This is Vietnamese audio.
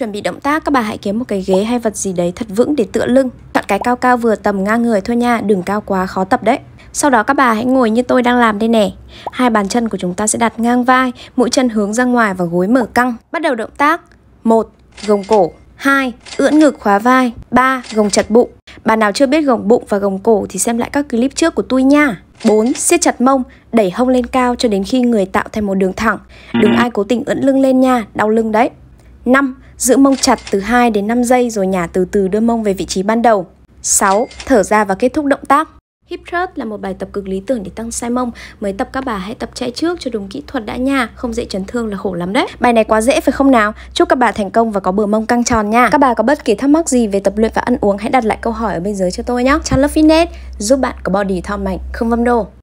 Chuẩn bị động tác các bà hãy kiếm một cái ghế hay vật gì đấy thật vững để tựa lưng. Chọn cái cao cao vừa tầm ngang người thôi nha, đừng cao quá khó tập đấy. Sau đó các bà hãy ngồi như tôi đang làm đây nè. Hai bàn chân của chúng ta sẽ đặt ngang vai, mũi chân hướng ra ngoài và gối mở căng. Bắt đầu động tác. một Gồng cổ. 2. Ưỡn ngực khóa vai 3. Gồng chặt bụng bà nào chưa biết gồng bụng và gồng cổ thì xem lại các clip trước của tôi nha 4. Siết chặt mông, đẩy hông lên cao cho đến khi người tạo thành một đường thẳng Đừng ừ. ai cố tình ưỡn lưng lên nha, đau lưng đấy 5. Giữ mông chặt từ 2 đến 5 giây rồi nhả từ từ đưa mông về vị trí ban đầu. 6. Thở ra và kết thúc động tác. Hip thrust là một bài tập cực lý tưởng để tăng sai mông. Mới tập các bà hãy tập chạy trước cho đúng kỹ thuật đã nha, không dễ chấn thương là khổ lắm đấy. Bài này quá dễ phải không nào? Chúc các bà thành công và có bờ mông căng tròn nha. Các bà có bất kỳ thắc mắc gì về tập luyện và ăn uống hãy đặt lại câu hỏi ở bên dưới cho tôi nhé. Chan Love Fitness giúp bạn có body thon mạnh, không vâm đồ.